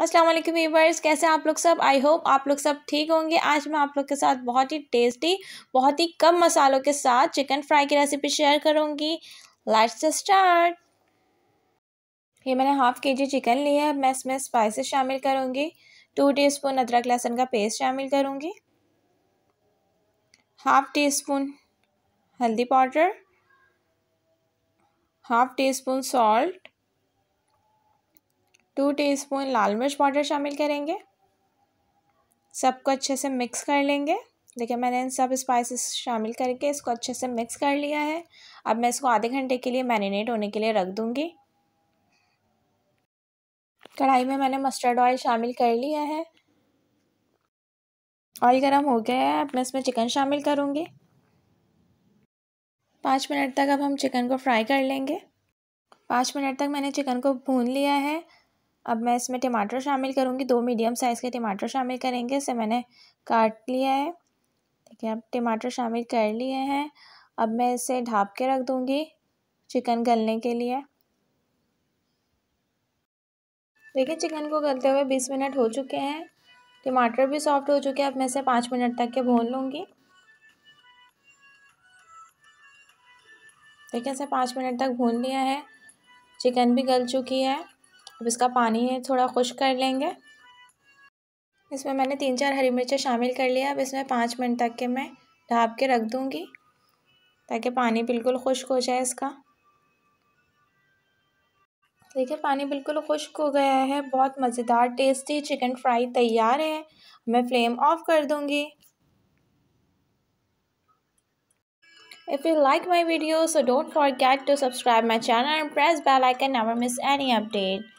अस्सलाम वालेकुम वीवर्स कैसे आप लोग सब आई होप आप लोग सब ठीक होंगे आज मैं आप लोग के साथ बहुत ही टेस्टी बहुत ही कम मसालों के साथ चिकन फ्राई की रेसिपी शेयर करूँगी लेट्स स्टार्ट ये मैंने हाफ़ के जी चिकन लिया है मैं इसमें स्पाइसेस शामिल करूँगी टू टी स्पून अदरक लहसुन का पेस्ट शामिल करूँगी हाफ़ टी स्पून हल्दी powder half teaspoon salt two teaspoon लाल मिर्च पाउडर शामिल करेंगे सबको अच्छे से मिक्स कर लेंगे देखिए मैंने इन सब स्पाइसेस शामिल करके इसको अच्छे से मिक्स कर लिया है अब मैं इसको आधे घंटे के लिए मैरिनेट होने के लिए रख दूँगी कढ़ाई में मैंने मस्टर्ड ऑयल शामिल कर लिया है ऑयल गर्म हो गया है अब मैं इसमें चिकन शामिल करूँगी पाँच मिनट तक अब हम चिकन को फ्राई कर लेंगे पाँच मिनट तक मैंने चिकन को भून लिया है अब मैं इसमें टमाटर शामिल करूँगी दो मीडियम साइज़ के टमाटर शामिल करेंगे इसे मैंने काट लिया है ठीक है अब टमाटर शामिल कर लिए हैं अब मैं इसे ढाप के रख दूँगी चिकन गलने के लिए देखिए चिकन को गलते हुए बीस मिनट हो चुके हैं टमाटर भी सॉफ्ट हो चुके हैं अब मैं इसे पाँच मिनट तक के भून लूँगी देखिए इसे पाँच मिनट तक भून लिया है चिकन भी गल चुकी है अब इसका पानी थोड़ा खुश कर लेंगे इसमें मैंने तीन चार हरी मिर्चें शामिल कर लिया अब इसमें पाँच मिनट तक के मैं ढाप के रख दूँगी ताकि पानी बिल्कुल खुश्क हो जाए इसका देखिए पानी बिल्कुल खुश्क हो गया है बहुत मज़ेदार टेस्टी चिकन फ्राई तैयार है मैं फ्लेम ऑफ कर दूँगी if you like my video so don't for forget to subscribe my channel and press bell icon never miss any update